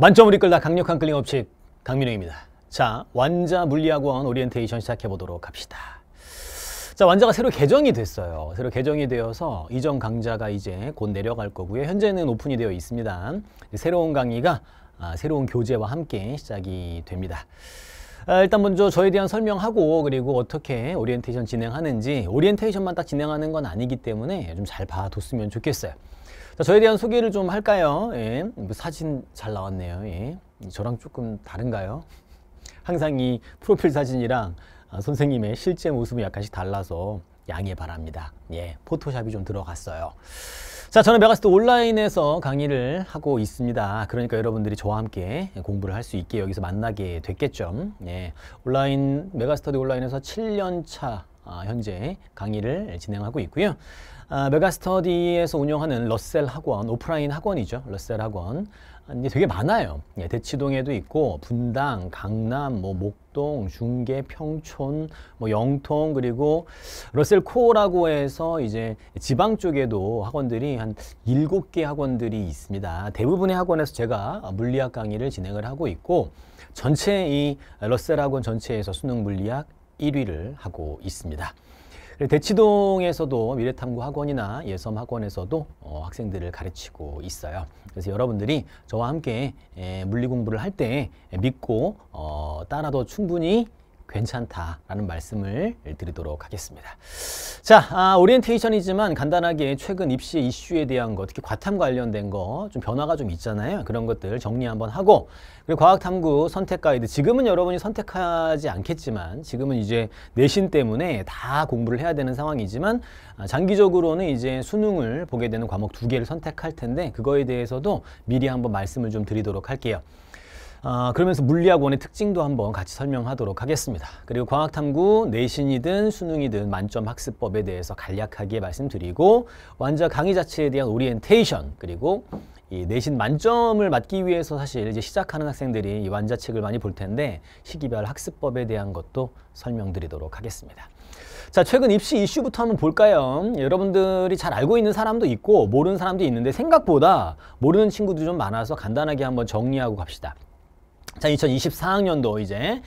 만점을 이끌다 강력한 끌림 업체 강민호입니다. 자, 완자 물리학원 오리엔테이션 시작해 보도록 합시다. 자, 완자가 새로 개정이 됐어요. 새로 개정이 되어서 이전 강좌가 이제 곧 내려갈 거고요. 현재는 오픈이 되어 있습니다. 새로운 강의가 아, 새로운 교재와 함께 시작이 됩니다. 아, 일단 먼저 저에 대한 설명하고 그리고 어떻게 오리엔테이션 진행하는지 오리엔테이션만 딱 진행하는 건 아니기 때문에 좀 잘 봐뒀으면 좋겠어요. 자, 저에 대한 소개를 좀 할까요? 예. 뭐 사진 잘 나왔네요. 예. 저랑 조금 다른가요? 항상 이 프로필 사진이랑 아, 선생님의 실제 모습이 약간씩 달라서 양해 바랍니다. 예, 포토샵이 좀 들어갔어요. 자, 저는 메가스트 온라인에서 강의를 하고 있습니다. 그러니까 여러분들이 저와 함께 공부를 할 수 있게 여기서 만나게 됐겠죠. 예, 온라인 메가스터디 온라인에서 7년 차 아, 현재 강의를 진행하고 있고요. 아, 메가스터디에서 운영하는 러셀 학원, 오프라인 학원이죠. 러셀 학원. 이제 되게 많아요. 예, 대치동에도 있고 분당, 강남, 뭐 목동, 중계, 평촌, 뭐 영통 그리고 러셀 코어라고 해서 이제 지방 쪽에도 학원들이 한 일곱 개 학원들이 있습니다. 대부분의 학원에서 제가 물리학 강의를 진행을 하고 있고 전체 이 러셀 학원 전체에서 수능 물리학 1위를 하고 있습니다. 대치동에서도 미래탐구학원이나 예섬학원에서도 어, 학생들을 가르치고 있어요. 그래서 여러분들이 저와 함께 에, 물리 공부를 할 때 믿고 어, 따라도 충분히 괜찮다라는 말씀을 드리도록 하겠습니다. 자, 아, 오리엔테이션이지만 간단하게 최근 입시 이슈에 대한 것, 특히 과탐 관련된 거 좀 변화가 좀 있잖아요. 그런 것들 정리 한번 하고 그리고 과학탐구 선택 가이드 지금은 여러분이 선택하지 않겠지만 지금은 이제 내신 때문에 다 공부를 해야 되는 상황이지만 아, 장기적으로는 이제 수능을 보게 되는 과목 두 개를 선택할 텐데 그거에 대해서도 미리 한번 말씀을 좀 드리도록 할게요. 아, 그러면서 물리학 원의 특징도 한번 같이 설명하도록 하겠습니다. 그리고 과학탐구, 내신이든 수능이든 만점 학습법에 대해서 간략하게 말씀드리고 완자 강의 자체에 대한 오리엔테이션 그리고 이 내신 만점을 맞기 위해서 사실 이제 시작하는 학생들이 이 완자책을 많이 볼 텐데 시기별 학습법에 대한 것도 설명드리도록 하겠습니다. 자, 최근 입시 이슈부터 한번 볼까요? 여러분들이 잘 알고 있는 사람도 있고 모르는 사람도 있는데 생각보다 모르는 친구들이 좀 많아서 간단하게 한번 정리하고 갑시다. 자, 2024학년도 이제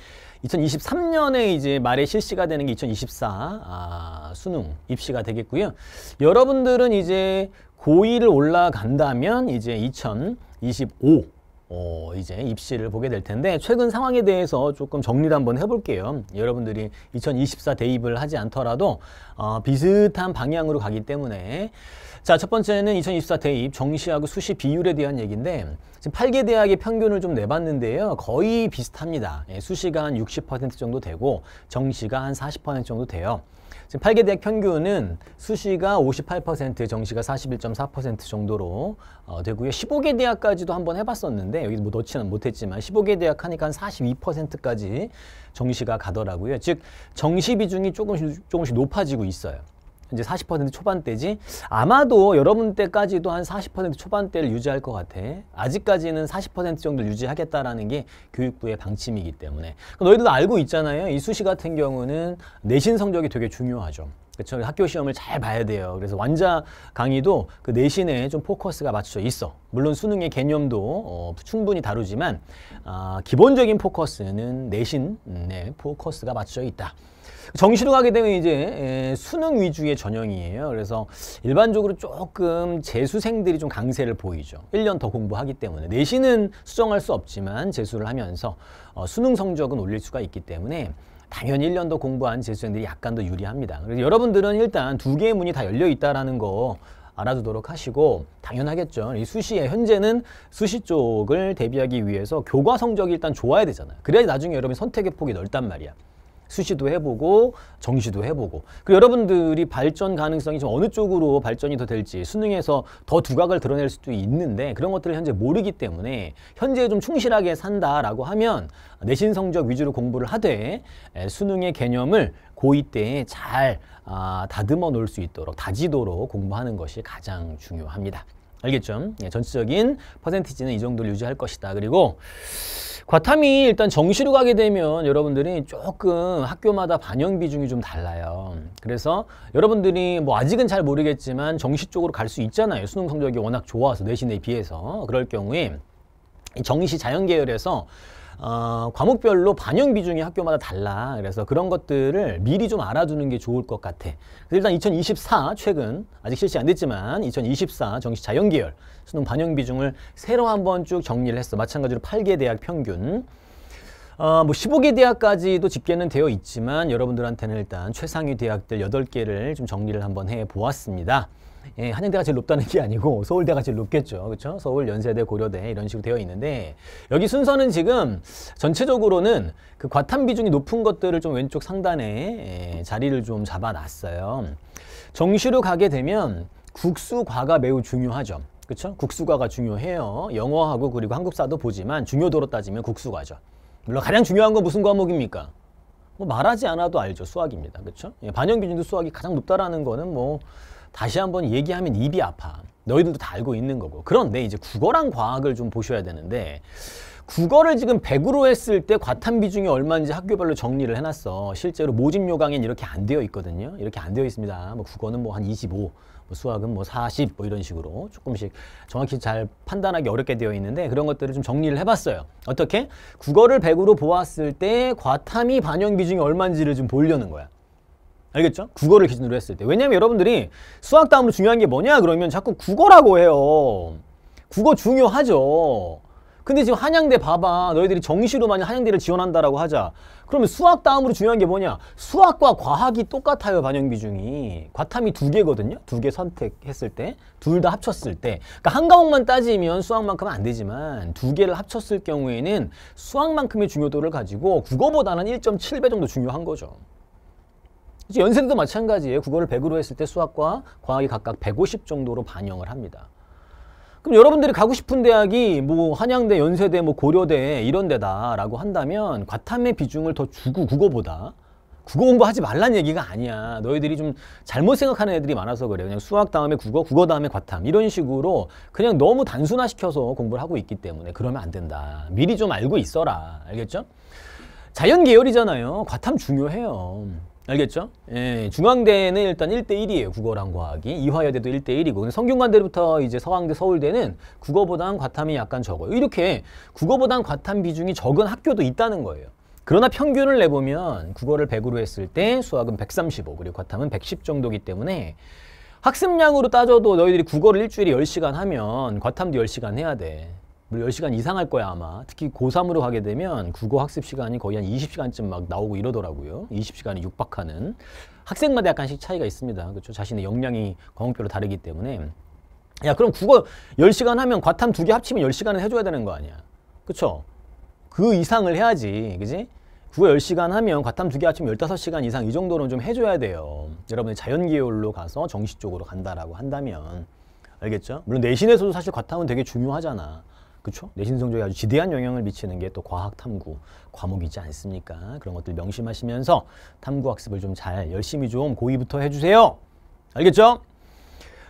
2023년에 이제 말에 실시가 되는 게 2024 아, 수능 입시가 되겠고요. 여러분들은 이제 고2를 올라간다면 이제 2025 어, 이제 입시를 보게 될 텐데 최근 상황에 대해서 조금 정리를 한번 해볼게요. 여러분들이 2024 대입을 하지 않더라도 어, 비슷한 방향으로 가기 때문에 자, 첫 번째는 2024 대입 정시하고 수시 비율에 대한 얘기인데 지금 8개 대학의 평균을 좀 내봤는데요. 거의 비슷합니다. 예, 수시가 한 60% 정도 되고 정시가 한 40% 정도 돼요. 지금 8개 대학 평균은 수시가 58%, 정시가 41.4% 정도로 어, 되고요. 15개 대학까지도 한번 해봤었는데 여기 뭐 넣지는 못했지만 15개 대학 하니까 한 42%까지 정시가 가더라고요. 즉 정시 비중이 조금씩 조금씩 높아지고 있어요. 이제 40% 초반대지 아마도 여러분 때까지도 한 40% 초반대를 유지할 것 같아. 아직까지는 40% 정도 유지하겠다라는 게 교육부의 방침이기 때문에 너희들도 알고 있잖아요. 이 수시 같은 경우는 내신 성적이 되게 중요하죠. 그렇죠. 학교 시험을 잘 봐야 돼요. 그래서 완자 강의도 그 내신에 좀 포커스가 맞춰 져 있어. 물론 수능의 개념도 어, 충분히 다루지만 어, 기본적인 포커스는 내신에 포커스가 맞춰 져 있다. 정시로 가게 되면 이제 예, 수능 위주의 전형이에요. 그래서 일반적으로 조금 재수생들이 좀 강세를 보이죠. 1년 더 공부하기 때문에 내신은 수정할 수 없지만 재수를 하면서 어, 수능 성적은 올릴 수가 있기 때문에 당연히 1년 더 공부한 재수생들이 약간 더 유리합니다. 그래서 여러분들은 일단 두 개의 문이 다 열려 있다라는 거 알아두도록 하시고 당연하겠죠. 이 수시에 현재는 수시 쪽을 대비하기 위해서 교과 성적이 일단 좋아야 되잖아요. 그래야 나중에 여러분이 선택의 폭이 넓단 말이야. 수시도 해보고 정시도 해보고 그리고 여러분들이 발전 가능성이 좀 어느 쪽으로 발전이 더 될지 수능에서 더 두각을 드러낼 수도 있는데 그런 것들을 현재 모르기 때문에 현재 좀 충실하게 산다라고 하면 내신 성적 위주로 공부를 하되 수능의 개념을 고2 때잘 아, 다듬어 놓을 수 있도록 다지도록 공부하는 것이 가장 중요합니다. 알겠죠? 예, 전체적인 퍼센티지는 이 정도를 유지할 것이다. 그리고 과탐이 일단 정시로 가게 되면 여러분들이 조금 학교마다 반영 비중이 좀 달라요. 그래서 여러분들이 뭐 아직은 잘 모르겠지만 정시 쪽으로 갈 수 있잖아요. 수능 성적이 워낙 좋아서 내신에 비해서 그럴 경우에 정시 자연 계열에서 어, 과목별로 반영 비중이 학교마다 달라. 그래서 그런 것들을 미리 좀 알아두는 게 좋을 것 같아. 일단 2024 최근 아직 실시 안 됐지만 2024 정시 자연계열 수능 반영 비중을 새로 한번 쭉 정리를 했어. 마찬가지로 8개 대학 평균. 어, 뭐 15개 대학까지도 집계는 되어 있지만 여러분들한테는 일단 최상위 대학들 8개를 좀 정리를 한번 해 보았습니다. 예, 한양대가 제일 높다는 게 아니고 서울대가 제일 높겠죠. 그렇죠? 서울, 연세대, 고려대 이런 식으로 되어 있는데 여기 순서는 지금 전체적으로는 그 과탐 비중이 높은 것들을 좀 왼쪽 상단에 예, 자리를 좀 잡아놨어요. 정시로 가게 되면 국수과가 매우 중요하죠. 그렇죠? 국수과가 중요해요. 영어하고 그리고 한국사도 보지만 중요도로 따지면 국수과죠. 물론 가장 중요한 건 무슨 과목입니까? 뭐 말하지 않아도 알죠. 수학입니다. 그렇죠? 반영 기준도 수학이 가장 높다라는 거는 뭐 다시 한번 얘기하면 입이 아파. 너희들도 다 알고 있는 거고. 그런데 이제 국어랑 과학을 좀 보셔야 되는데 국어를 지금 100으로 했을 때 과탐 비중이 얼마인지 학교별로 정리를 해놨어. 실제로 모집 요강엔 이렇게 안 되어 있거든요. 이렇게 안 되어 있습니다. 뭐 국어는 뭐 한 25, 뭐 수학은 뭐 40, 뭐 이런 식으로 조금씩 정확히 잘 판단하기 어렵게 되어 있는데 그런 것들을 좀 정리를 해봤어요. 어떻게? 국어를 100으로 보았을 때 과탐이 반영 비중이 얼마인지를 좀 보려는 거야. 알겠죠? 국어를 기준으로 했을 때 왜냐면 여러분들이 수학 다음으로 중요한 게 뭐냐 그러면 자꾸 국어라고 해요 국어 중요하죠 근데 지금 한양대 봐봐 너희들이 정시로만 한양대를 지원한다라고 하자 그러면 수학 다음으로 중요한 게 뭐냐 수학과 과학이 똑같아요 반영 비중이 과탐이 두 개거든요 두 개 선택했을 때둘 다 합쳤을 때 그러니까 한 과목만 따지면 수학만큼은 안 되지만 두 개를 합쳤을 경우에는 수학만큼의 중요도를 가지고 국어보다는 1.7배 정도 중요한 거죠 연세대도 마찬가지예요. 국어를 100으로 했을 때 수학과 과학이 각각 150 정도로 반영을 합니다. 그럼 여러분들이 가고 싶은 대학이 뭐 한양대, 연세대, 뭐 고려대 이런 데다라고 한다면 과탐의 비중을 더 주고 국어보다 국어 공부하지 말란 얘기가 아니야. 너희들이 좀 잘못 생각하는 애들이 많아서 그래. 그냥 수학 다음에 국어, 국어 다음에 과탐 이런 식으로 그냥 너무 단순화시켜서 공부를 하고 있기 때문에 그러면 안 된다. 미리 좀 알고 있어라. 알겠죠? 자연 계열이잖아요. 과탐 중요해요. 알겠죠? 예, 중앙대는 일단 1대1이에요. 국어랑 과학이. 이화여대도 1대1이고. 성균관대부터 이제 서강대, 서울대는 국어보단 과탐이 약간 적어요. 이렇게 국어보단 과탐 비중이 적은 학교도 있다는 거예요. 그러나 평균을 내보면 국어를 100으로 했을 때 수학은 135, 그리고 과탐은 110 정도기 이 때문에 학습량으로 따져도 너희들이 국어를 일주일에 10시간 하면 과탐도 10시간 해야 돼. 물론 10시간 이상 할 거야 아마. 특히 고3으로 가게 되면 국어 학습 시간이 거의 한 20시간쯤 막 나오고 이러더라고요. 2 0시간에 육박하는. 학생마다 약간씩 차이가 있습니다. 그렇죠? 자신의 역량이 과목별로 다르기 때문에. 야 그럼 국어 10시간 하면 과탐 두 개 합치면 10시간은 해줘야 되는 거 아니야. 그렇죠? 그 이상을 해야지. 그지? 국어 10시간 하면 과탐 두 개 합치면 15시간 이상 이 정도는 좀 해줘야 돼요. 여러분의 자연계열로 가서 정시 쪽으로 간다라고 한다면. 알겠죠? 물론 내신에서도 사실 과탐은 되게 중요하잖아. 그렇죠? 내신성적에 아주 지대한 영향을 미치는 게 또 과학 탐구 과목이지 않습니까? 그런 것들 명심하시면서 탐구 학습을 좀 잘 열심히 좀 고의부터 해주세요. 알겠죠?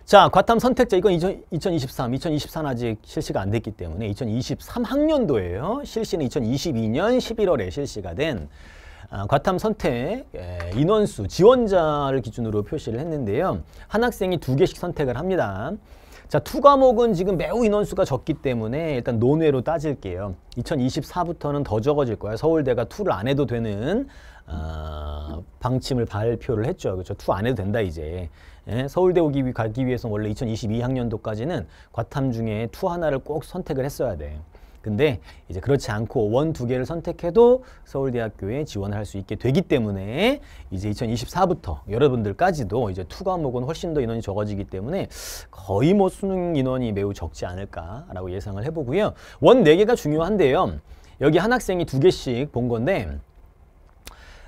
자, 과탐 선택자 이건 20, 2023, 2024는 아직 실시가 안 됐기 때문에 2 0 2 3학년도에요 실시는 2022년 11월에 실시가 된 아, 과탐 선택 에, 예, 인원수, 지원자를 기준으로 표시를 했는데요. 한 학생이 두 개씩 선택을 합니다. 자, 투 과목은 지금 매우 인원수가 적기 때문에 일단 논외로 따질게요. 2024부터는 더 적어질 거야. 서울대가 투를 안 해도 되는 어, 방침을 발표를 했죠. 그렇죠. 투 안 해도 된다 이제. 예? 서울대 오기 가기 위해서 원래 2022학년도까지는 과탐 중에 투 하나를 꼭 선택을 했어야 돼. 근데 이제 그렇지 않고 원 두 개를 선택해도 서울대학교에 지원을 할 수 있게 되기 때문에 이제 2024부터 여러분들까지도 이제 투 과목은 훨씬 더 인원이 적어지기 때문에 거의 뭐 수능 인원이 매우 적지 않을까라고 예상을 해보고요. 원 네 개가 중요한데요. 여기 한 학생이 두 개씩 본 건데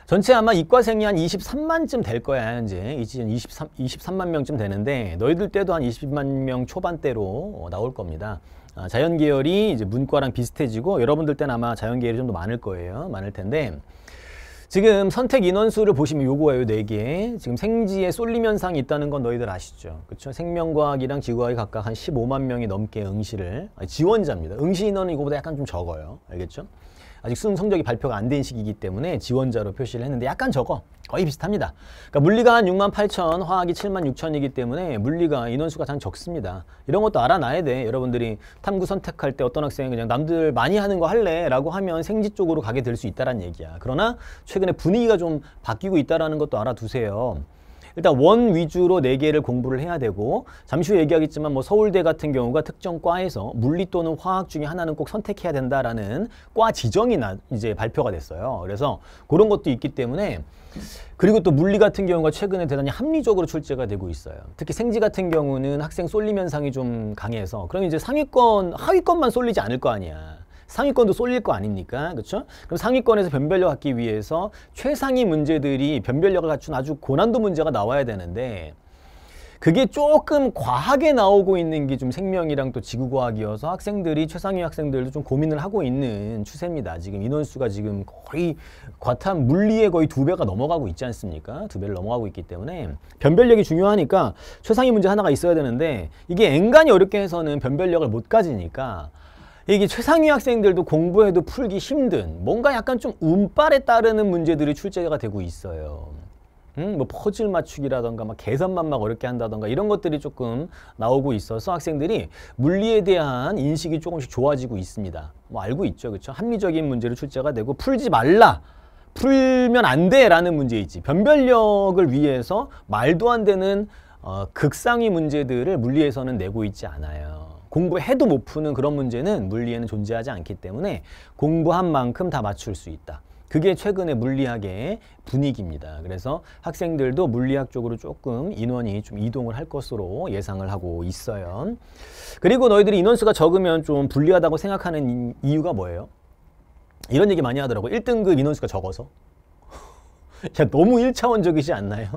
전체 아마 이과생이 한 23만쯤 될 거야 이제 이제 23, 23만 명쯤 되는데 너희들 때도 한 20만 명 초반대로 나올 겁니다. 아, 자연 계열이 이제 문과랑 비슷해지고 여러분들 때는 아마 자연 계열이 좀 더 많을 거예요. 많을 텐데 지금 선택 인원수를 보시면 요거예요. 네개 지금 생지에 쏠림 현상이 있다는 건 너희들 아시죠? 그렇죠? 생명과학이랑 지구과학이 각각 한 15만 명이 넘게 응시를 아 지원자입니다. 응시 인원은 이거보다 약간 좀 적어요. 알겠죠? 아직 수능 성적이 발표가 안 된 시기이기 때문에 지원자로 표시를 했는데 약간 적어. 거의 비슷합니다. 그러니까 물리가 한 6만 8천, 화학이 7만 6천이기 때문에 물리가 인원수가 가장 적습니다. 이런 것도 알아놔야 돼. 여러분들이 탐구 선택할 때 어떤 학생이 그냥 남들 많이 하는 거 할래? 라고 하면 생지 쪽으로 가게 될 수 있다는 얘기야. 그러나 최근에 분위기가 좀 바뀌고 있다는 것도 알아두세요. 일단 원 위주로 네개를 공부를 해야 되고 잠시 후 얘기하겠지만 뭐 서울대 같은 경우가 특정 과에서 물리 또는 화학 중에 하나는 꼭 선택해야 된다라는 과 지정이 나, 이제 발표가 됐어요. 그래서 그런 것도 있기 때문에 그리고 또 물리 같은 경우가 최근에 대단히 합리적으로 출제가 되고 있어요. 특히 생지 같은 경우는 학생 쏠림 현상이 좀 강해서 그럼 이제 상위권, 하위권만 쏠리지 않을 거 아니야. 상위권도 쏠릴 거 아닙니까? 그렇죠? 그럼 상위권에서 변별력 갖기 위해서 최상위 문제들이 변별력을 갖춘 아주 고난도 문제가 나와야 되는데 그게 조금 과하게 나오고 있는 게 좀 생명이랑 또 지구과학이어서 학생들이 최상위 학생들도 좀 고민을 하고 있는 추세입니다. 지금 인원수가 지금 거의 과탐 물리의 거의 두 배가 넘어가고 있지 않습니까? 두 배를 넘어가고 있기 때문에 변별력이 중요하니까 최상위 문제 하나가 있어야 되는데 이게 앵간히 어렵게 해서는 변별력을 못 가지니까 이게 최상위 학생들도 공부해도 풀기 힘든 뭔가 약간 좀 운빨에 따르는 문제들이 출제가 되고 있어요. 음, 뭐 퍼즐 맞추기라던가 막 계산만 막 어렵게 한다던가 이런 것들이 조금 나오고 있어서 학생들이 물리에 대한 인식이 조금씩 좋아지고 있습니다. 뭐 알고 있죠. 그렇죠? 합리적인 문제로 출제가 되고 풀지 말라. 풀면 안 돼라는 문제 있지. 변별력을 위해서 말도 안 되는 어, 극상위 문제들을 물리에서는 내고 있지 않아요. 공부해도 못 푸는 그런 문제는 물리에는 존재하지 않기 때문에 공부한 만큼 다 맞출 수 있다. 그게 최근에 물리학의 분위기입니다. 그래서 학생들도 물리학 쪽으로 조금 인원이 좀 이동을 할 것으로 예상을 하고 있어요. 그리고 너희들이 인원수가 적으면 좀 불리하다고 생각하는 이유가 뭐예요? 이런 얘기 많이 하더라고. 1등급 인원수가 적어서. 야, 너무 1차원적이지 않나요?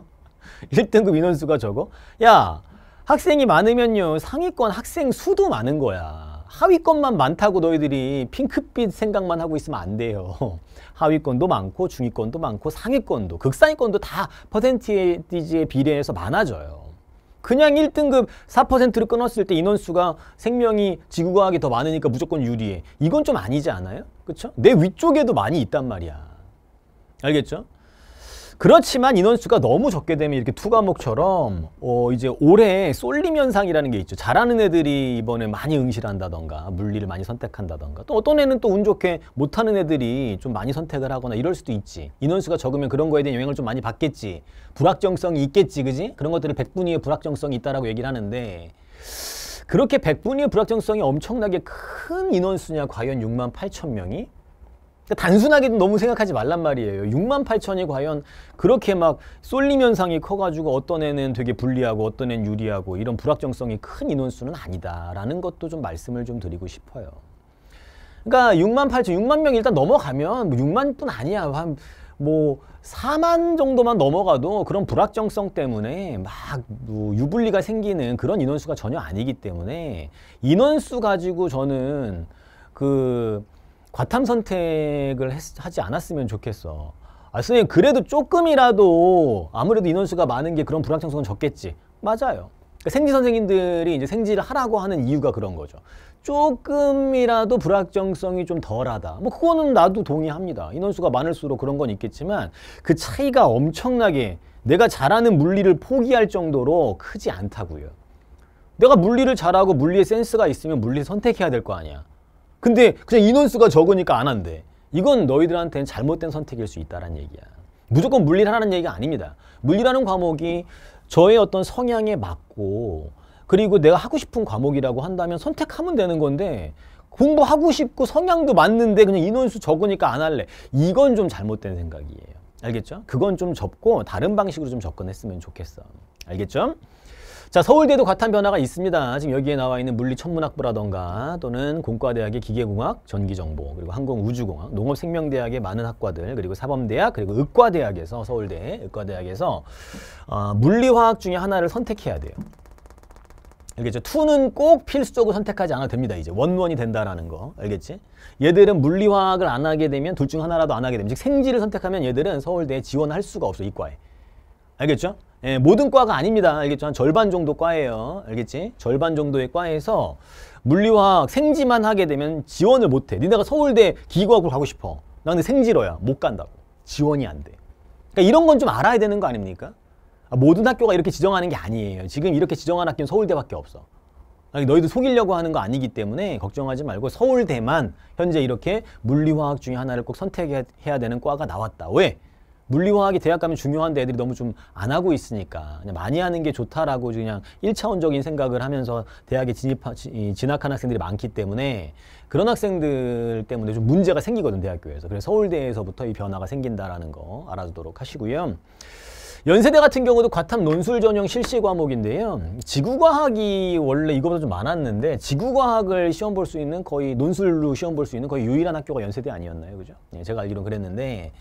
1등급 인원수가 적어? 야, 학생이 많으면요 상위권 학생 수도 많은 거야 하위권만 많다고 너희들이 핑크빛 생각만 하고 있으면 안 돼요 하위권도 많고 중위권도 많고 상위권도 극상위권도 다 퍼센티지에 비례해서 많아져요 그냥 1등급 4%를 끊었을 때 인원수가 생명이 지구과학이 더 많으니까 무조건 유리해. 이건 좀 아니지 않아요? 그렇죠? 내 위쪽에도 많이 있단 말이야. 알겠죠? 그렇지만 인원수가 너무 적게 되면 이렇게 투 과목처럼 어 이제 올해 쏠림 현상이라는 게 있죠. 잘하는 애들이 이번에 많이 응시한다던가 물리를 많이 선택한다던가 또 어떤 애는 또 운 좋게 못하는 애들이 좀 많이 선택을 하거나 이럴 수도 있지. 인원수가 적으면 그런 거에 대한 영향을 좀 많이 받겠지. 불확정성이 있겠지, 그지? 그런 것들을 백분위의 불확정성이 있다라고 얘기를 하는데 그렇게 백분위의 불확정성이 엄청나게 큰 인원수냐 과연 6만 8천 명이? 그러니까 단순하게 너무 생각하지 말란 말이에요. 6만 8천이 과연 그렇게 막 쏠림 현상이 커가지고 어떤 애는 되게 불리하고 어떤 애는 유리하고 이런 불확정성이 큰 인원수는 아니다라는 것도 좀 말씀을 좀 드리고 싶어요. 그러니까 6만 8천, 6만 명이 일단 넘어가면 뭐 6만 뿐 아니야. 한 뭐 4만 정도만 넘어가도 그런 불확정성 때문에 막뭐 유불리가 생기는 그런 인원수가 전혀 아니기 때문에 인원수 가지고 저는 그 과탐 선택을 했, 하지 않았으면 좋겠어. 아, 선생님 그래도 조금이라도 아무래도 인원수가 많은 게 그런 불확정성은 적겠지. 맞아요. 그러니까 생지 선생님들이 이제 생지를 하라고 하는 이유가 그런 거죠. 조금이라도 불확정성이 좀 덜하다. 뭐 그거는 나도 동의합니다. 인원수가 많을수록 그런 건 있겠지만 그 차이가 엄청나게 내가 잘하는 물리를 포기할 정도로 크지 않다고요. 내가 물리를 잘하고 물리의 센스가 있으면 물리 선택해야 될 거 아니야. 근데 그냥 인원수가 적으니까 안 한대. 이건 너희들한테는 잘못된 선택일 수 있다는 얘기야. 무조건 물리라 하는 얘기가 아닙니다. 물리라는 과목이 저의 어떤 성향에 맞고 그리고 내가 하고 싶은 과목이라고 한다면 선택하면 되는 건데 공부하고 싶고 성향도 맞는데 그냥 인원수 적으니까 안 할래. 이건 좀 잘못된 생각이에요. 알겠죠? 그건 좀 접고 다른 방식으로 좀 접근했으면 좋겠어. 알겠죠? 자 서울대도 과은 변화가 있습니다. 지금 여기에 나와 있는 물리천문학부라던가 또는 공과대학의 기계공학, 전기정보, 그리고 항공우주공학, 농업생명대학의 많은 학과들, 그리고 사범대학, 그리고 의과대학에서 서울대, 의과대학에서 어, 물리화학 중에 하나를 선택해야 돼요. 알겠죠? 투는꼭 필수적으로 선택하지 않아도 됩니다. 이제 원원이 된다라는 거. 알겠지? 얘들은 물리화학을 안 하게 되면 둘 중 하나라도 안 하게 됩니다. 즉 생지를 선택하면 얘들은 서울대에 지원할 수가 없어, 이과에. 알겠죠? 예, 모든 과가 아닙니다. 알겠죠? 한 절반 정도 과예요. 알겠지? 절반 정도의 과에서 물리화학 생지만 하게 되면 지원을 못해. 니네가 서울대 기계학으로 가고 싶어. 나근 생지로야. 못 간다고. 지원이 안 돼. 그러니까 이런 건 좀 알아야 되는 거 아닙니까? 아, 모든 학교가 이렇게 지정하는 게 아니에요. 지금 이렇게 지정한 학교는 서울대밖에 없어. 너희들 속이려고 하는 거 아니기 때문에 걱정하지 말고 서울대만 현재 이렇게 물리화학 중에 하나를 꼭 선택해야 되는 과가 나왔다. 왜? 물리화학이 대학 가면 중요한데 애들이 너무 좀 안 하고 있으니까 그냥 많이 하는 게 좋다라고 그냥 일차원적인 생각을 하면서 대학에 진입 진학한 학생들이 많기 때문에 그런 학생들 때문에 좀 문제가 생기거든 대학교에서 그래서 서울대에서부터 이 변화가 생긴다라는 거 알아두도록 하시고요. 연세대 같은 경우도 과탐 논술 전형 실시 과목인데요. 지구과학이 원래 이거보다 좀 많았는데 지구과학을 시험 볼 수 있는 거의 논술로 시험 볼 수 있는 거의 유일한 학교가 연세대 아니었나요, 그죠? 예, 제가 알기로는 그랬는데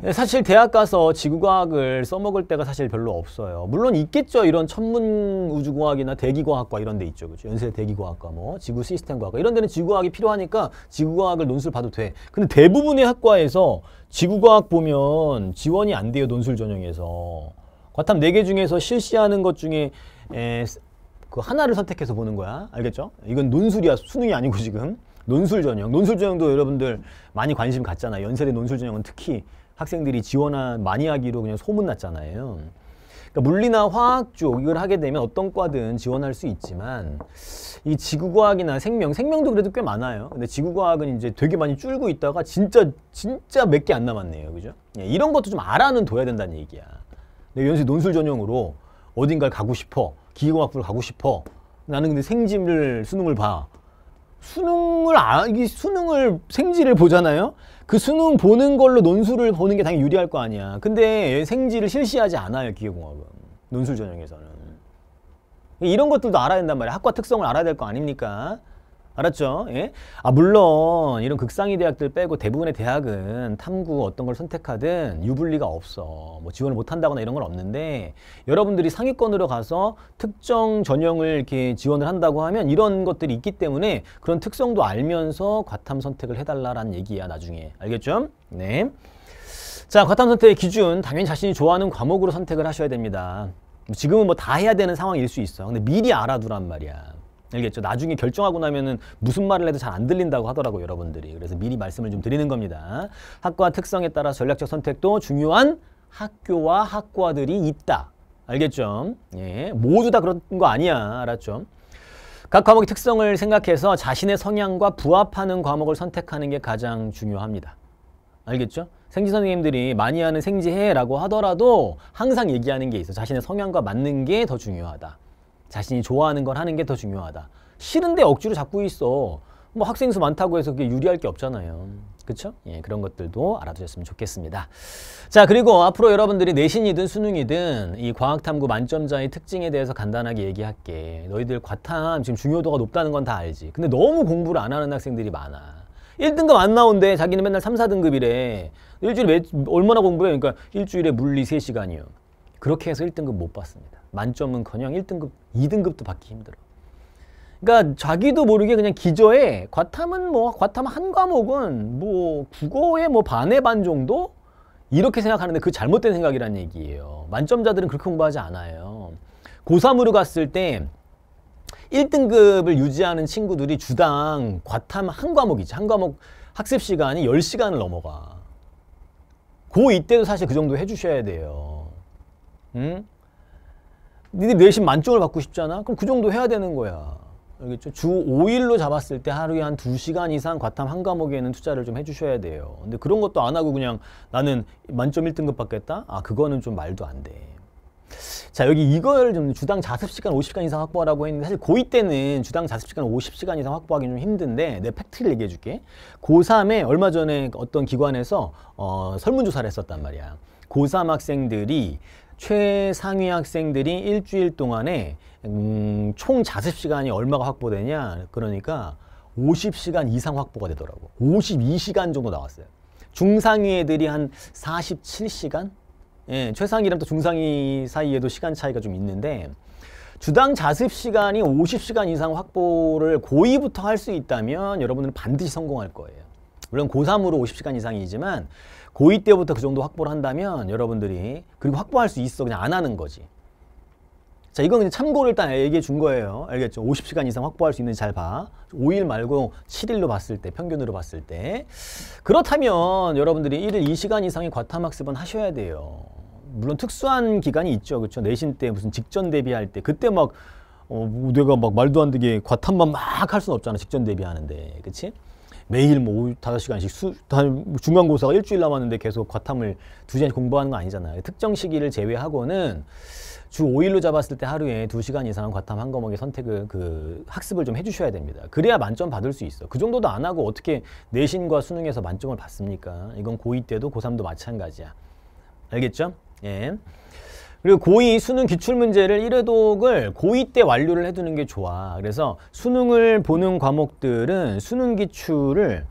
네, 사실 대학 가서 지구과학을 써먹을 때가 사실 별로 없어요. 물론 있겠죠. 이런 천문 우주과학이나 대기과학과 이런 데 있죠. 그렇죠? 연세 대기과학과 뭐 지구 시스템과학과 이런 데는 지구과학이 필요하니까 지구과학을 논술 봐도 돼. 근데 대부분의 학과에서 지구과학 보면 지원이 안 돼요. 논술 전형에서. 과탐 4개 중에서 실시하는 것 중에 에, 그 하나를 선택해서 보는 거야. 알겠죠? 이건 논술이야. 수능이 아니고 지금. 논술 전형. 논술 전형도 여러분들 많이 관심 갖잖아. 연세대 논술 전형은 특히 학생들이 지원한 많이 하기로 그냥 소문났잖아요. 그러니까 물리나 화학 쪽이 하게 되면 어떤 과든 지원할 수 있지만 이 지구과학이나 생명, 생명도 그래도 꽤 많아요. 근데 지구과학은 이제 되게 많이 줄고 있다가 진짜 진짜 몇 개 안 남았네요. 그죠? 예, 이런 것도 좀 알아는 둬야 된다는 얘기야. 내가 연수 논술 전형으로 어딘가를 가고 싶어. 기계공학부를 가고 싶어. 나는 근데 생지를 수능을 봐. 수능을 아, 이 수능을 생지를 보잖아요. 그 수능 보는 걸로 논술을 보는 게 당연히 유리할 거 아니야. 근데 생지를 실시하지 않아요, 기계공학은. 논술 전형에서는. 이런 것들도 알아야 된단 말이야. 학과 특성을 알아야 될 거 아닙니까? 알았죠? 예? 아 물론 이런 극상위 대학들 빼고 대부분의 대학은 탐구 어떤 걸 선택하든 유불리가 없어. 뭐 지원을 못 한다거나 이런 건 없는데 여러분들이 상위권으로 가서 특정 전형을 이렇게 지원을 한다고 하면 이런 것들이 있기 때문에 그런 특성도 알면서 과탐 선택을 해달라라는 얘기야 나중에. 알겠죠? 네. 자 과탐 선택의 기준 당연히 자신이 좋아하는 과목으로 선택을 하셔야 됩니다. 지금은 뭐 다 해야 되는 상황일 수 있어. 근데 미리 알아두란 말이야. 알겠죠? 나중에 결정하고 나면은 무슨 말을 해도 잘 안 들린다고 하더라고요, 여러분들이. 그래서 미리 말씀을 좀 드리는 겁니다. 학과 특성에 따라 전략적 선택도 중요한 학교와 학과들이 있다. 알겠죠? 예, 모두 다 그런 거 아니야. 알았죠? 각 과목의 특성을 생각해서 자신의 성향과 부합하는 과목을 선택하는 게 가장 중요합니다. 알겠죠? 생지 선생님들이 많이 하는 생지해라고 하더라도 항상 얘기하는 게 있어. 자신의 성향과 맞는 게 더 중요하다. 자신이 좋아하는 걸 하는 게 더 중요하다. 싫은데 억지로 잡고 있어. 뭐 학생 수 많다고 해서 그게 유리할 게 없잖아요. 그렇죠? 예, 그런 것들도 알아두셨으면 좋겠습니다. 자, 그리고 앞으로 여러분들이 내신이든 수능이든 이 과학탐구 만점자의 특징에 대해서 간단하게 얘기할게. 너희들 과탐 지금 중요도가 높다는 건 다 알지. 근데 너무 공부를 안 하는 학생들이 많아. 1등급 안 나온대. 자기는 맨날 3, 4등급이래. 일주일에 매, 얼마나 공부해? 그러니까 일주일에 물리 3시간이요. 그렇게 해서 1등급 못봤습니다 만점은커녕 1등급, 2등급도 받기 힘들어. 그러니까 자기도 모르게 그냥 기저에 과탐은 뭐 과탐 한 과목은 뭐 국어의 뭐 반의 반 정도 이렇게 생각하는데 그 잘못된 생각이란 얘기예요. 만점자들은 그렇게 공부하지 않아요. 고3으로 갔을 때 1등급을 유지하는 친구들이 주당 과탐 한 과목이지. 한 과목 학습 시간이 10시간을 넘어가. 고2 때도 사실 그 정도 해주셔야 돼요. 응? 니네 내신 만점을 받고 싶잖아? 그럼 그 정도 해야 되는 거야. 알겠죠? 주 5일로 잡았을 때 하루에 한 2시간 이상 과탐 한 과목에는 투자를 좀 해주셔야 돼요. 근데 그런 것도 안 하고 그냥 나는 만점 1등급 받겠다? 아, 그거는 좀 말도 안 돼. 자, 여기 이걸 좀 주당 자습시간 50시간 이상 확보하라고 했는데 사실 고2 때는 주당 자습시간 50시간 이상 확보하기 는좀 힘든데 내 팩트를 얘기해 줄게. 고3에 얼마 전에 어떤 기관에서 어, 설문조사를 했었단 말이야. 고3 학생들이 최상위 학생들이 일주일 동안에 음, 총 자습 시간이 얼마가 확보되냐 그러니까 50시간 이상 확보가 되더라고 52시간 정도 나왔어요 중상위 애들이 한 47시간? 예, 최상위랑 또 중상위 사이에도 시간 차이가 좀 있는데 주당 자습 시간이 50시간 이상 확보를 고2부터 할 수 있다면 여러분은 들 반드시 성공할 거예요 물론 고3으로 50시간 이상이지만 고2 때부터 그 정도 확보를 한다면 여러분들이 그리고 확보할 수 있어 그냥 안 하는 거지 자 이건 그냥 참고를 일단 얘기해 준 거예요 알겠죠 50시간 이상 확보할 수 있는지 잘봐 5일 말고 7일로 봤을 때 평균으로 봤을 때 그렇다면 여러분들이 1일 2시간 이상의 과탐학습은 하셔야 돼요 물론 특수한 기간이 있죠 그렇죠 내신 때 무슨 직전 대비할 때 그때 막 어, 내가 뭐 막 말도 안 되게 과탐만 막 할 수는 없잖아 직전 대비하는데 그치 매일 뭐 다섯 시간씩 수, 중간고사가 일주일 남았는데 계속 과탐을 두 시간씩 공부하는 거 아니잖아요. 특정 시기를 제외하고는 주오일로 잡았을 때 하루에 두시간 이상은 과탐 한 과목의 선택을 그 학습을 좀 해주셔야 됩니다. 그래야 만점 받을 수 있어. 그 정도도 안 하고 어떻게 내신과 수능에서 만점을 받습니까? 이건 고2 때도 고3도 마찬가지야. 알겠죠? 예. 그리고 고2 수능 기출문제를 1회독을 고2 때 완료를 해두는 게 좋아. 그래서 수능을 보는 과목들은 수능 기출을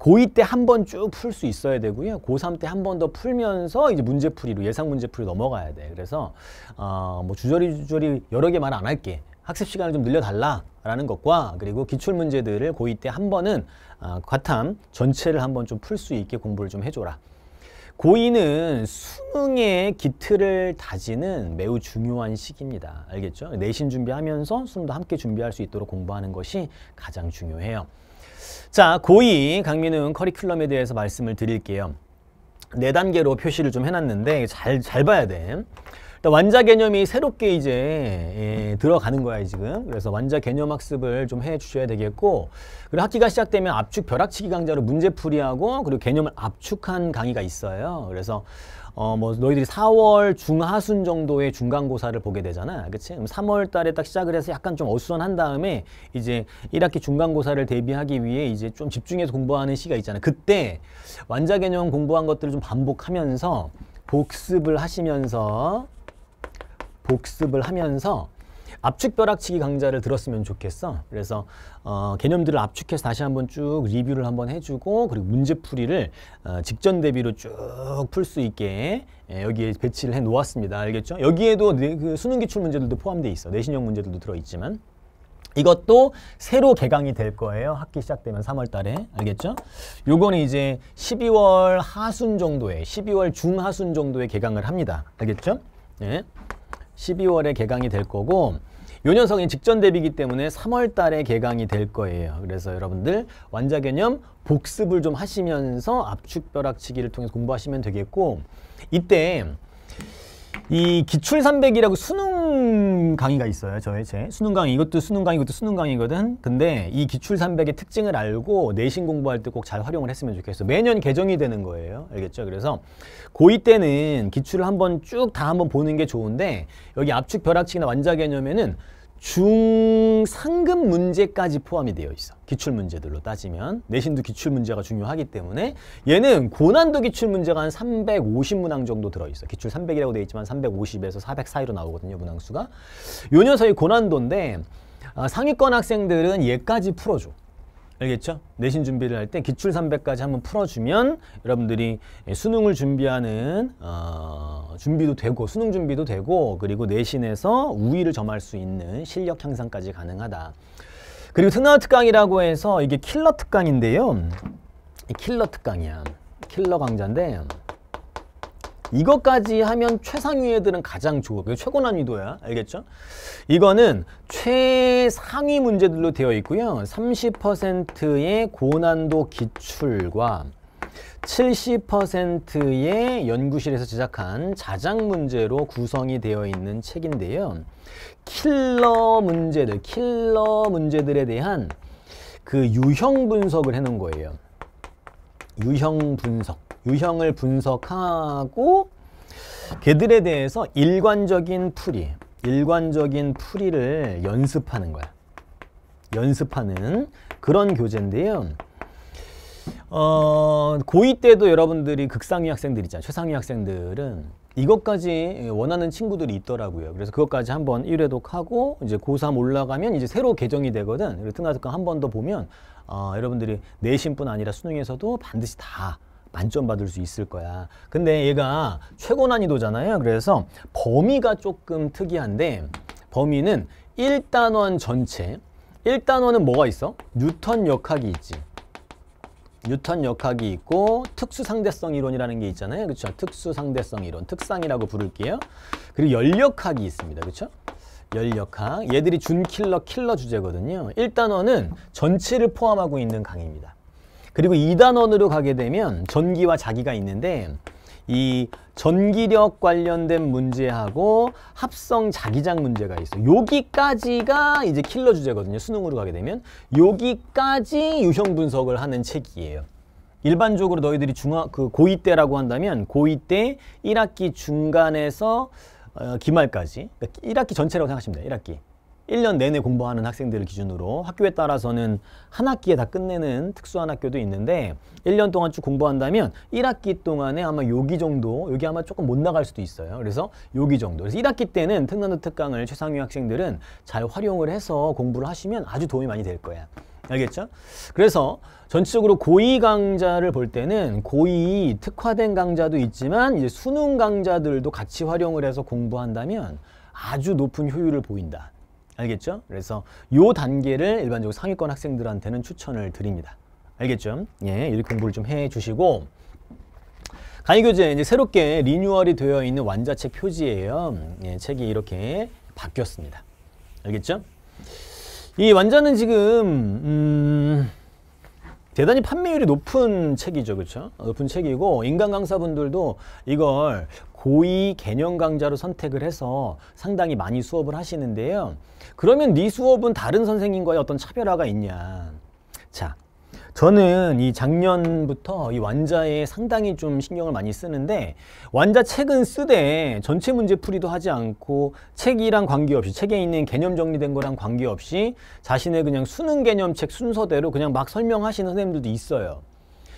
고2 때 한 번 쭉 풀 수 있어야 되고요. 고3 때 한 번 더 풀면서 이제 문제풀이로 예상 문제풀이 넘어가야 돼. 그래서 어, 뭐 주저리 주저리 여러 개 말 안 할게. 학습 시간을 좀 늘려달라라는 것과 그리고 기출 문제들을 고2 때 한 번은 어, 과탐 전체를 한 번 좀 풀 수 있게 공부를 좀 해줘라. 고인는 수능의 기틀을 다지는 매우 중요한 시기입니다. 알겠죠? 내신 준비하면서 수능도 함께 준비할 수 있도록 공부하는 것이 가장 중요해요. 자, 고2 강민은 커리큘럼에 대해서 말씀을 드릴게요. 네 단계로 표시를 좀 해놨는데 잘, 잘 봐야 돼. 그러니까 완자 개념이 새롭게 이제 예, 들어가는 거야 지금. 그래서 완자 개념 학습을 좀 해 주셔야 되겠고 그리고 학기가 시작되면 압축 벼락치기 강좌로 문제풀이하고 그리고 개념을 압축한 강의가 있어요. 그래서 어, 뭐, 너희들이 4월 중하순 정도의 중간고사를 보게 되잖아. 그치? 그럼 3월 달에 딱 시작을 해서 약간 좀 어수선한 다음에 이제 1학기 중간고사를 대비하기 위해 이제 좀 집중해서 공부하는 시기가 있잖아. 그때 완자 개념 공부한 것들을 좀 반복하면서 복습을 하시면서 복습을 하면서 압축 벼락치기 강좌를 들었으면 좋겠어. 그래서 어, 개념들을 압축해서 다시 한번 쭉 리뷰를 한번 해주고 그리고 문제풀이를 어, 직전 대비로 쭉 풀 수 있게 예, 여기에 배치를 해놓았습니다. 알겠죠? 여기에도 네, 그 수능 기출 문제들도 포함돼 있어. 내신형 문제들도 들어있지만 이것도 새로 개강이 될 거예요. 학기 시작되면 3월 달에. 알겠죠? 요거는 이제 12월 하순 정도에 12월 중하순 정도에 개강을 합니다. 알겠죠? 예. 12월에 개강이 될 거고 요년성이 직전 대비기 때문에 3월 달에 개강이 될 거예요. 그래서 여러분들 완자 개념 복습을 좀 하시면서 압축 벼락치기를 통해서 공부하시면 되겠고 이때 이 기출 300이라고 수능 강의가 있어요. 저의 제 수능 강의 이것도 수능 강의 이것도 수능 강의거든. 근데 이 기출 300의 특징을 알고 내신 공부할 때 꼭 잘 활용을 했으면 좋겠어. 매년 개정이 되는 거예요. 알겠죠? 그래서 고2 때는 기출을 한번 쭉 다 한번 보는 게 좋은데 여기 압축 벼락치기나 완자 개념에는 중상급 문제까지 포함이 되어 있어. 기출문제들로 따지면 내신도 기출문제가 중요하기 때문에 얘는 고난도 기출문제가 한 350문항 정도 들어있어. 기출 300이라고 되어 있지만 350에서 400 사이로 나오거든요. 문항수가. 요 녀석이 고난도인데 아, 상위권 학생들은 얘까지 풀어줘. 알겠죠? 내신 준비를 할 때 기출 300까지 한번 풀어주면 여러분들이 예, 수능을 준비하는 어, 준비도 되고 수능 준비도 되고 그리고 내신에서 우위를 점할 수 있는 실력 향상까지 가능하다. 그리고 트나우 특강이라고 해서 이게 킬러 특강인데요. 킬러 특강이야. 킬러 강좌인데 이것까지 하면 최상위 애들은 가장 좋아. 그 최고 난이도야. 알겠죠? 이거는 최상위 문제들로 되어 있고요. 30%의 고난도 기출과 70%의 연구실에서 제작한 자작 문제로 구성이 되어 있는 책인데요. 킬러 문제들, 킬러 문제들에 대한 그 유형 분석을 해놓은 거예요. 유형 분석. 유형을 분석하고 개들에 대해서 일관적인 풀이, 일관적인 풀이를 연습하는 거야. 연습하는 그런 교재인데요. 어, 고2 때도 여러분들이 극상위 학생들 있잖아요. 최상위 학생들은 이것까지 원하는 친구들이 있더라고요. 그래서 그것까지 한번 1회독하고 이제 고3 올라가면 이제 새로 개정이 되거든. 그래서 등하독강 한번 더 보면 어, 여러분들이 내신뿐 아니라 수능에서도 반드시 다 만점 받을 수 있을 거야. 근데 얘가 최고 난이도잖아요. 그래서 범위가 조금 특이한데 범위는 1단원 전체 1단원은 뭐가 있어? 뉴턴 역학이 있지. 뉴턴 역학이 있고 특수상대성 이론이라는 게 있잖아요. 그렇죠? 특수상대성 이론, 특상이라고 부를게요. 그리고 열역학이 있습니다. 그렇죠? 열역학. 얘들이 준킬러, 킬러 주제거든요. 1단원은 전체를 포함하고 있는 강의입니다. 그리고 2단원으로 가게 되면 전기와 자기가 있는데 이 전기력 관련된 문제하고 합성 자기장 문제가 있어. 여기까지가 이제 킬러 주제거든요. 수능으로 가게 되면 여기까지 유형 분석을 하는 책이에요. 일반적으로 너희들이 중학 그고2 때라고 한다면 고2때 1학기 중간에서 어, 기말까지 그러니까 1학기 전체라고 생각하시면 돼요. 1학기. 1년 내내 공부하는 학생들을 기준으로 학교에 따라서는 한 학기에 다 끝내는 특수한 학교도 있는데 1년 동안 쭉 공부한다면 1학기 동안에 아마 요기 정도, 여기 아마 조금 못 나갈 수도 있어요. 그래서 요기 정도. 그래서 1학기 때는 특난도 특강을 최상위 학생들은 잘 활용을 해서 공부를 하시면 아주 도움이 많이 될 거야. 알겠죠? 그래서 전체적으로 고2 강좌를 볼 때는 고2 특화된 강좌도 있지만 이제 수능 강좌들도 같이 활용을 해서 공부한다면 아주 높은 효율을 보인다. 알겠죠? 그래서 요 단계를 일반적으로 상위권 학생들한테는 추천을 드립니다. 알겠죠? 예, 이렇게 공부를 좀 해주시고 강의교재 이제 새롭게 리뉴얼이 되어 있는 완자책 표지예요. 예, 책이 이렇게 바뀌었습니다. 알겠죠? 이 완자는 지금 음, 대단히 판매율이 높은 책이죠. 그렇죠? 높은 책이고 인간 강사분들도 이걸 고위 개념 강좌로 선택을 해서 상당히 많이 수업을 하시는데요. 그러면 네 수업은 다른 선생님과의 어떤 차별화가 있냐. 자, 저는 이 작년부터 이 완자에 상당히 좀 신경을 많이 쓰는데 완자 책은 쓰되 전체 문제 풀이도 하지 않고 책이랑 관계없이 책에 있는 개념 정리된 거랑 관계없이 자신의 그냥 수능 개념책 순서대로 그냥 막 설명하시는 선생님들도 있어요.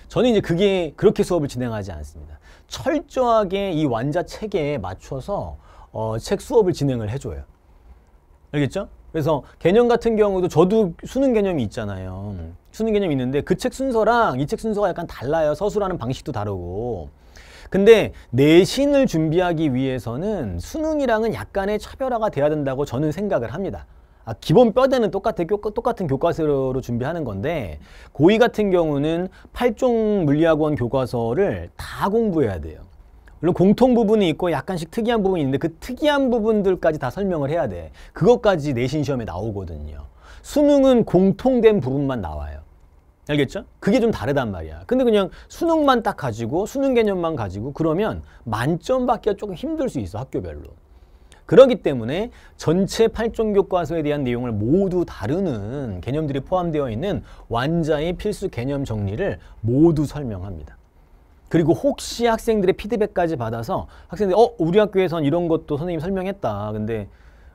저는 이제 그게 그렇게 수업을 진행하지 않습니다. 철저하게 이 완자 체계에 맞춰서 어, 책 수업을 진행을 해줘요. 알겠죠? 그래서 개념 같은 경우도 저도 수능 개념이 있잖아요. 수능 개념이 있는데 그 책 순서랑 이 책 순서가 약간 달라요. 서술하는 방식도 다르고. 근데 내신을 준비하기 위해서는 수능이랑은 약간의 차별화가 돼야 된다고 저는 생각을 합니다. 아, 기본 뼈대는 똑같은, 교, 똑같은 교과서로 준비하는 건데 고2 같은 경우는 8종 물리학원 교과서를 다 공부해야 돼요. 물론 공통 부분이 있고 약간씩 특이한 부분이 있는데 그 특이한 부분들까지 다 설명을 해야 돼. 그것까지 내신 시험에 나오거든요. 수능은 공통된 부분만 나와요. 알겠죠? 그게 좀 다르단 말이야. 근데 그냥 수능만 딱 가지고 수능 개념만 가지고 그러면 만점 받기가 조금 힘들 수 있어 학교별로. 그렇기 때문에 전체 8종 교과서에 대한 내용을 모두 다루는 개념들이 포함되어 있는 완자의 필수 개념 정리를 모두 설명합니다. 그리고 혹시 학생들의 피드백까지 받아서 학생들이 어 우리 학교에선 이런 것도 선생님 설명했다 근데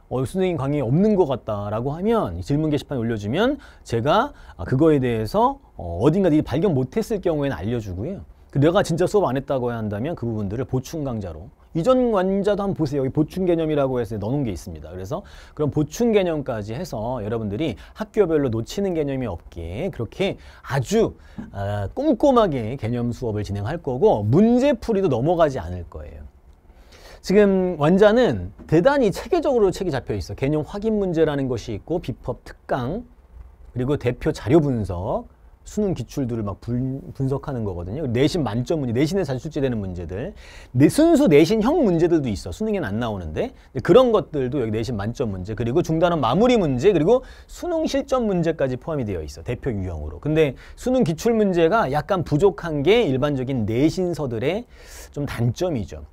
어, 선생님 강의 없는 것 같다라고 하면 질문 게시판에 올려주면 제가 아, 그거에 대해서 어, 어딘가 발견 못했을 경우에는 알려주고요. 그 내가 진짜 수업 안 했다고 한다면 그 부분들을 보충 강좌로 이전 완자도 한번 보세요. 여기 보충 개념이라고 해서 넣어놓은 게 있습니다. 그래서 그런 보충 개념까지 해서 여러분들이 학교별로 놓치는 개념이 없게 그렇게 아주 아, 꼼꼼하게 개념 수업을 진행할 거고 문제풀이도 넘어가지 않을 거예요. 지금 완자는 대단히 체계적으로 책이 잡혀 있어. 개념 확인 문제라는 것이 있고 비법 특강 그리고 대표 자료 분석 수능 기출들을 막 분, 분석하는 거거든요. 내신 만점 문제, 내신에 잘 출제되는 문제들. 내, 순수 내신형 문제들도 있어. 수능에는안 나오는데. 그런 것들도 여기 내신 만점 문제, 그리고 중단원 마무리 문제, 그리고 수능 실전 문제까지 포함이 되어 있어. 대표 유형으로. 근데 수능 기출 문제가 약간 부족한 게 일반적인 내신서들의 좀 단점이죠.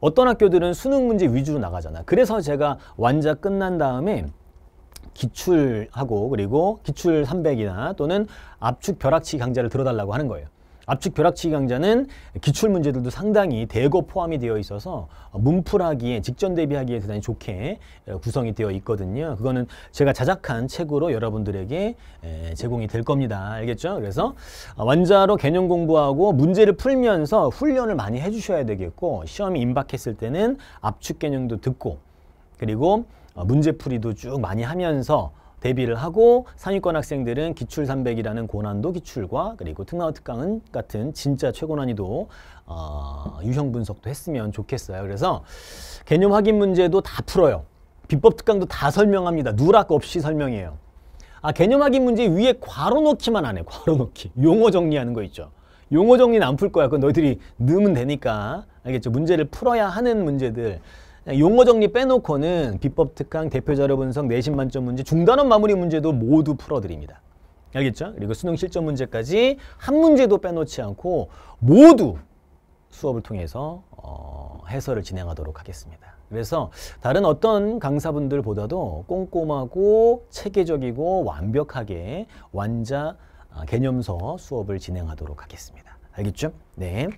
어떤 학교들은 수능 문제 위주로 나가잖아. 그래서 제가 완자 끝난 다음에 기출하고 그리고 기출 300이나 또는 압축 벼락치기 강좌를 들어달라고 하는 거예요. 압축 벼락치기 강좌는 기출 문제들도 상당히 대거 포함이 되어 있어서 문풀하기에 직전 대비하기에 대단히 좋게 구성이 되어 있거든요. 그거는 제가 자작한 책으로 여러분들에게 제공이 될 겁니다. 알겠죠? 그래서 완자로 개념 공부하고 문제를 풀면서 훈련을 많이 해주셔야 되겠고 시험이 임박했을 때는 압축 개념도 듣고 그리고 어, 문제풀이도 쭉 많이 하면서 대비를 하고 상위권 학생들은 기출 300이라는 고난도 기출과 그리고 특나와 특강은 같은 진짜 최고난이도 어, 유형 분석도 했으면 좋겠어요. 그래서 개념 확인 문제도 다 풀어요. 비법 특강도 다 설명합니다. 누락 없이 설명해요. 아 개념 확인 문제 위에 괄호 넣기만 안 해. 괄호 넣기. 용어 정리하는 거 있죠. 용어 정리는 안 풀 거야. 그건 너희들이 넣으면 되니까. 알겠죠? 문제를 풀어야 하는 문제들. 용어 정리 빼놓고는 비법 특강, 대표 자료 분석, 내신 만점 문제, 중단원 마무리 문제도 모두 풀어드립니다. 알겠죠? 그리고 수능 실전 문제까지 한 문제도 빼놓지 않고 모두 수업을 통해서 어, 해설을 진행하도록 하겠습니다. 그래서 다른 어떤 강사분들보다도 꼼꼼하고 체계적이고 완벽하게 완자 아, 개념서 수업을 진행하도록 하겠습니다. 알겠죠? 네.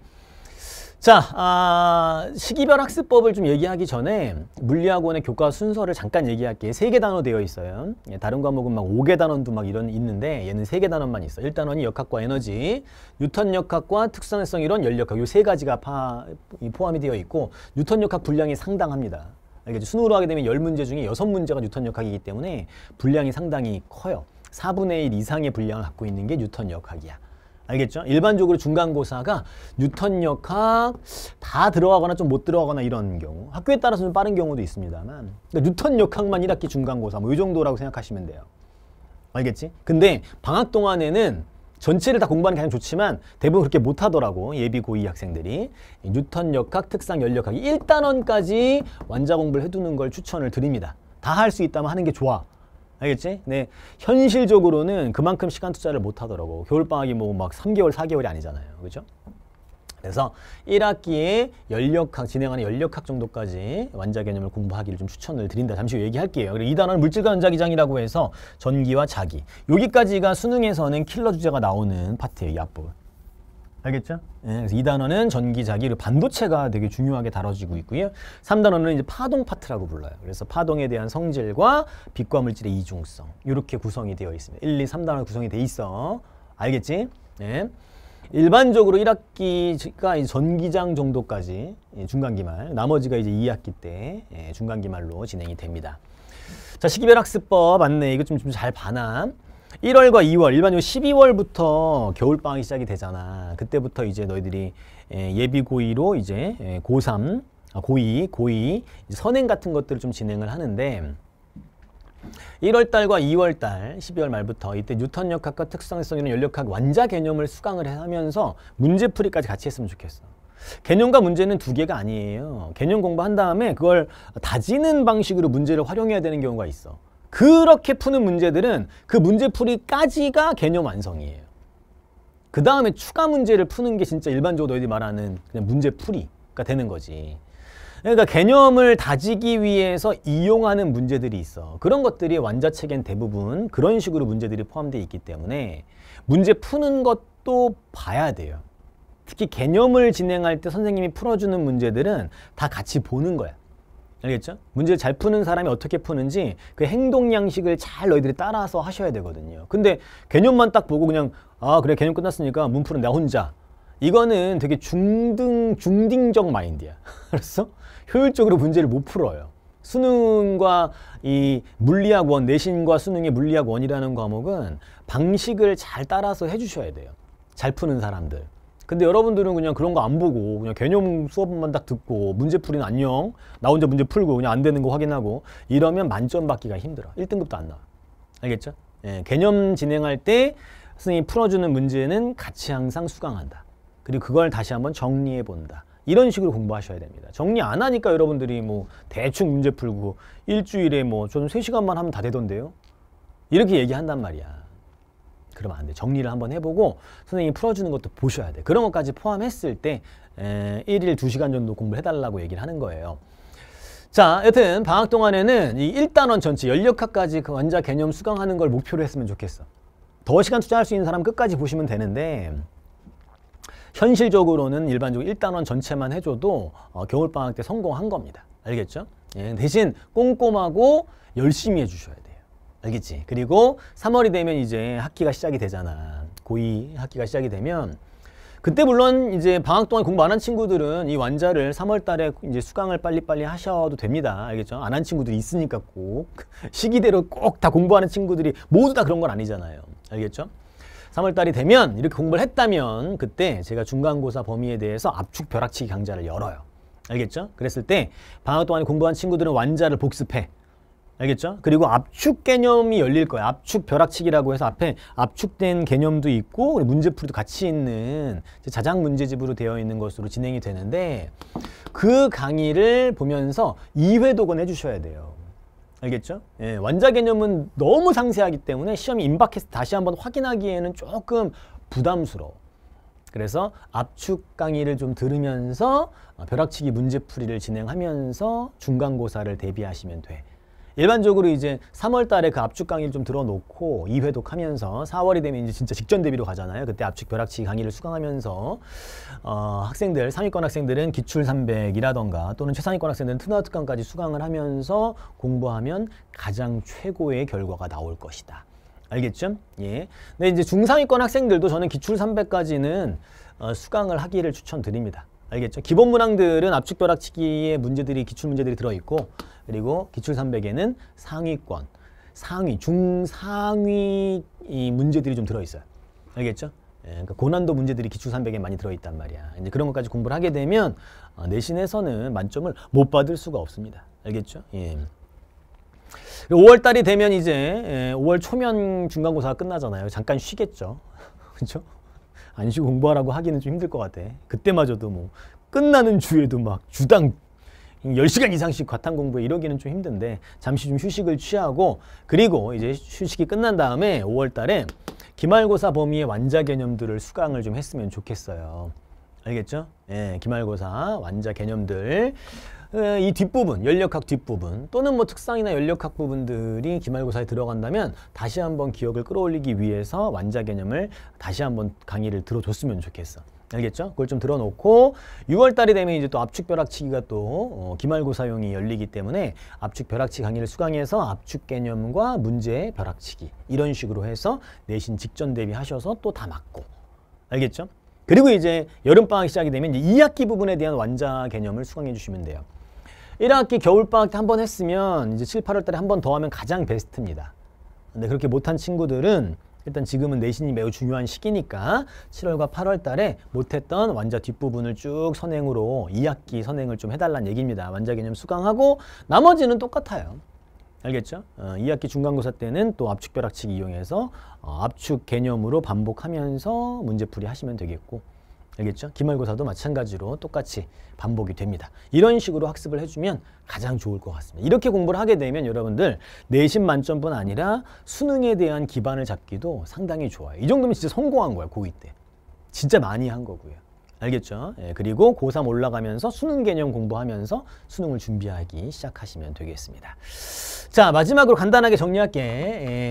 자, 아, 시기별 학습법을 좀 얘기하기 전에 물리학원의 교과 순서를 잠깐 얘기할게요. 세 개 단어 되어 있어요. 예, 다른 과목은 막 5개 단원도 막 이런 있는데 얘는 세 개 단원만 있어. 1단원이 역학과 에너지, 뉴턴 역학과 특성성 이론, 열역학 요 세 가지가 파, 포함이 되어 있고 뉴턴 역학 분량이 상당합니다. 알겠죠? 그러니까 순으로 하게 되면 열문제 중에 여섯 문제가 뉴턴 역학이기 때문에 분량이 상당히 커요. 4분의 1 이상의 분량을 갖고 있는 게 뉴턴 역학이야. 알겠죠? 일반적으로 중간고사가 뉴턴 역학 다 들어가거나 좀 못 들어가거나 이런 경우 학교에 따라서 는 빠른 경우도 있습니다만 그러니까 뉴턴 역학만 1학기 중간고사 뭐 이 정도라고 생각하시면 돼요. 알겠지? 근데 방학 동안에는 전체를 다 공부하는 게 가장 좋지만 대부분 그렇게 못하더라고 예비 고2 학생들이 뉴턴 역학, 특상, 연력학 1단원까지 완자 공부를 해두는 걸 추천을 드립니다. 다 할 수 있다면 하는 게 좋아. 알겠지? 네. 현실적으로는 그만큼 시간 투자를 못 하더라고. 겨울방학이 뭐 막 3개월, 4개월이 아니잖아요. 그죠? 그래서 1학기에 연력학, 진행하는 연력학 정도까지 완자 개념을 공부하기를 좀 추천을 드린다. 잠시 후 얘기할게요. 그리고 2단원은 물질과 연자기장이라고 해서 전기와 자기. 여기까지가 수능에서는 킬러 주제가 나오는 파트예요. 이 앞부분. 알겠죠? 예, 그래서 이단어는 전기자기, 반도체가 되게 중요하게 다뤄지고 있고요. 삼단어는 이제 파동 파트라고 불러요. 그래서 파동에 대한 성질과 빛과 물질의 이중성 이렇게 구성이 되어 있습니다. 일, 이, 삼단어 구성이 돼 있어. 알겠지? 예. 일반적으로 일학기가 전기장 정도까지 예, 중간기말, 나머지가 이제 이학기때 예, 중간기말로 진행이 됩니다. 자, 시기별 학습법 안내 이거 좀잘 봐나. 1월과 2월 일반적으로 12월부터 겨울방학이 시작이 되잖아 그때부터 이제 너희들이 예, 예비고의로 이제 고3 고2 고2 선행 같은 것들을 좀 진행을 하는데 1월달과 2월달 12월 말부터 이때 뉴턴 역학과 특성성이라는 연력학 완자 개념을 수강을 하면서 문제풀이까지 같이 했으면 좋겠어 개념과 문제는 두 개가 아니에요 개념 공부한 다음에 그걸 다지는 방식으로 문제를 활용해야 되는 경우가 있어 그렇게 푸는 문제들은 그 문제풀이까지가 개념 완성이에요. 그 다음에 추가 문제를 푸는 게 진짜 일반적으로 너희들이 말하는 그냥 문제풀이가 되는 거지. 그러니까 개념을 다지기 위해서 이용하는 문제들이 있어. 그런 것들이 완자책엔 대부분 그런 식으로 문제들이 포함되어 있기 때문에 문제 푸는 것도 봐야 돼요. 특히 개념을 진행할 때 선생님이 풀어주는 문제들은 다 같이 보는 거야. 알겠죠? 문제를 잘 푸는 사람이 어떻게 푸는지 그 행동 양식을 잘 너희들이 따라서 하셔야 되거든요. 근데 개념만 딱 보고 그냥 아 그래 개념 끝났으니까 문 푸는 나 혼자 이거는 되게 중등 중딩적 마인드야. 그래서 효율적으로 문제를 못 풀어요. 수능과 이 물리학 원 내신과 수능의 물리학 원이라는 과목은 방식을 잘 따라서 해주셔야 돼요. 잘 푸는 사람들. 근데 여러분들은 그냥 그런 거 안 보고 그냥 개념 수업만 딱 듣고 문제 풀이는 안녕 나 혼자 문제 풀고 그냥 안 되는 거 확인하고 이러면 만점 받기가 힘들어 1등급도 안 나와 알겠죠? 예, 개념 진행할 때 선생님이 풀어주는 문제는 같이 항상 수강한다 그리고 그걸 다시 한번 정리해 본다 이런 식으로 공부하셔야 됩니다. 정리 안 하니까 여러분들이 뭐 대충 문제 풀고 일주일에 뭐 저는 세시간만 하면 다 되던데요. 이렇게 얘기한단 말이야. 그러면 안 돼. 정리를 한번 해보고 선생님이 풀어주는 것도 보셔야 돼. 그런 것까지 포함했을 때 에, 1일 2시간 정도 공부 해달라고 얘기를 하는 거예요. 자, 여튼 방학 동안에는 이 1단원 전체 연력학까지 그 원자 개념 수강하는 걸 목표로 했으면 좋겠어. 더 시간 투자할 수 있는 사람 끝까지 보시면 되는데 현실적으로는 일반적으로 1단원 전체만 해줘도 어, 겨울방학 때 성공한 겁니다. 알겠죠? 예, 대신 꼼꼼하고 열심히 해주셔야 돼. 알겠지? 그리고 3월이 되면 이제 학기가 시작이 되잖아. 고2 학기가 시작이 되면 그때 물론 이제 방학 동안 공부 안 한 친구들은 이 완자를 3월 달에 이제 수강을 빨리빨리 하셔도 됩니다. 알겠죠? 안 한 친구들이 있으니까 꼭 시기대로 꼭 다 공부하는 친구들이 모두 다 그런 건 아니잖아요. 알겠죠? 3월 달이 되면 이렇게 공부를 했다면 그때 제가 중간고사 범위에 대해서 압축 벼락치기 강좌를 열어요. 알겠죠? 그랬을 때 방학 동안 공부한 친구들은 완자를 복습해. 알겠죠? 그리고 압축 개념이 열릴 거예요. 압축 벼락치기라고 해서 앞에 압축된 개념도 있고 문제풀이도 같이 있는 자작 문제집으로 되어 있는 것으로 진행이 되는데 그 강의를 보면서 2회 독은 해주셔야 돼요. 알겠죠? 예, 원자 개념은 너무 상세하기 때문에 시험이 임박해서 다시 한번 확인하기에는 조금 부담스러워. 그래서 압축 강의를 좀 들으면서 어, 벼락치기 문제풀이를 진행하면서 중간고사를 대비하시면 돼. 일반적으로 이제 3월 달에 그 압축 강의를 좀 들어놓고 2회독 하면서 4월이 되면 이제 진짜 직전 대비로 가잖아요. 그때 압축 벼락치 기 강의를 수강하면서 어, 학생들, 상위권 학생들은 기출 300이라던가 또는 최상위권 학생들은 트나 특강까지 수강을 하면서 공부하면 가장 최고의 결과가 나올 것이다. 알겠죠? 예. 근데 이제 중상위권 학생들도 저는 기출 300까지는 어, 수강을 하기를 추천드립니다. 알겠죠? 기본 문항들은 압축 벼락치기의 문제들이 기출 문제들이 들어 있고 그리고 기출 300에는 상위권, 상위, 중상위 이 문제들이 좀 들어있어요. 알겠죠? 예, 그러니까 고난도 문제들이 기출 300에 많이 들어있단 말이야. 이제 그런 것까지 공부를 하게 되면 어, 내신에서는 만점을 못 받을 수가 없습니다. 알겠죠? 예. 5월 달이 되면 이제 5월 예, 초면 중간고사가 끝나잖아요. 잠깐 쉬겠죠. 그렇죠? 안 쉬고 공부하라고 하기는 좀 힘들 것 같아. 그때마저도 뭐 끝나는 주에도 막 주당 10시간 이상씩 과탐 공부에 이러기는 좀 힘든데 잠시 좀 휴식을 취하고 그리고 이제 휴식이 끝난 다음에 5월 달에 기말고사 범위의 완자 개념들을 수강을 좀 했으면 좋겠어요. 알겠죠? 예, 기말고사 완자 개념들 이 뒷부분, 연력학 뒷부분 또는 뭐특성이나 연력학 부분들이 기말고사에 들어간다면 다시 한번 기억을 끌어올리기 위해서 완자 개념을 다시 한번 강의를 들어줬으면 좋겠어. 알겠죠? 그걸 좀 들어놓고 6월달이 되면 이제 또 압축 벼락치기가 또 어, 기말고사용이 열리기 때문에 압축 벼락치기 강의를 수강해서 압축 개념과 문제의 벼락치기 이런 식으로 해서 내신 직전 대비하셔서 또 다 맞고 알겠죠? 그리고 이제 여름방학 시작이 되면 이제 2학기 부분에 대한 완자 개념을 수강해 주시면 돼요. 1학기 겨울방학 때 한 번 했으면 이제 7, 8월 달에 한 번 더 하면 가장 베스트입니다. 근데 그렇게 못한 친구들은 일단 지금은 내신이 매우 중요한 시기니까 7월과 8월 달에 못했던 완자 뒷부분을 쭉 선행으로 2학기 선행을 좀 해달라는 얘기입니다. 완자 개념 수강하고 나머지는 똑같아요. 알겠죠? 어, 2학기 중간고사 때는 또 압축 벼락치기 이용해서 어, 압축 개념으로 반복하면서 문제풀이 하시면 되겠고 알겠죠? 기말고사도 마찬가지로 똑같이 반복이 됩니다. 이런 식으로 학습을 해주면 가장 좋을 것 같습니다. 이렇게 공부를 하게 되면 여러분들 내신 만점뿐 아니라 수능에 대한 기반을 잡기도 상당히 좋아요. 이 정도면 진짜 성공한 거예요 고2 때. 진짜 많이 한 거고요. 알겠죠? 예, 그리고 고3 올라가면서 수능 개념 공부하면서 수능을 준비하기 시작하시면 되겠습니다. 자, 마지막으로 간단하게 정리할게.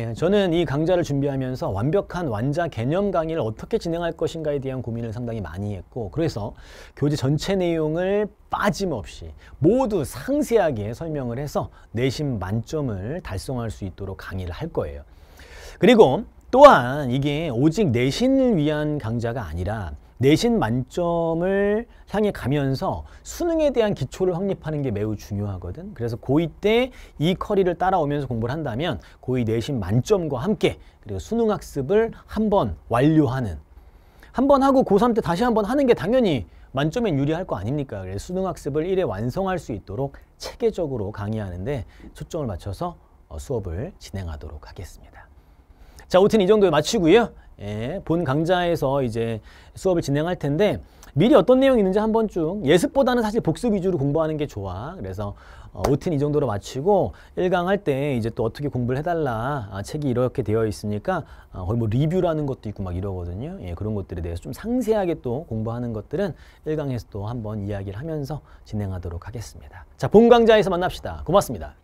예, 저는 이 강좌를 준비하면서 완벽한 완자 개념 강의를 어떻게 진행할 것인가에 대한 고민을 상당히 많이 했고 그래서 교재 전체 내용을 빠짐없이 모두 상세하게 설명을 해서 내신 만점을 달성할 수 있도록 강의를 할 거예요. 그리고 또한 이게 오직 내신을 위한 강좌가 아니라 내신 만점을 향해 가면서 수능에 대한 기초를 확립하는 게 매우 중요하거든. 그래서 고2 때 이 커리를 따라오면서 공부를 한다면 고2 내신 만점과 함께 그리고 수능 학습을 한 번 완료하는 한 번 하고 고3 때 다시 한번 하는 게 당연히 만점엔 유리할 거 아닙니까? 그래서 수능 학습을 일에 완성할 수 있도록 체계적으로 강의하는데 초점을 맞춰서 어, 수업을 진행하도록 하겠습니다. 자, 오튼 이 정도에 마치고요. 예, 본 강좌에서 이제 수업을 진행할 텐데 미리 어떤 내용이 있는지 한 번 쭉 예습보다는 사실 복습 위주로 공부하는 게 좋아. 그래서 어, 오틴이 정도로 마치고 1강할 때 이제 또 어떻게 공부를 해달라. 아, 책이 이렇게 되어 있으니까 아, 거의 뭐 리뷰라는 것도 있고 막 이러거든요. 예, 그런 것들에 대해서 좀 상세하게 또 공부하는 것들은 1강에서또 한 번 이야기를 하면서 진행하도록 하겠습니다. 자, 본 강좌에서 만납시다. 고맙습니다.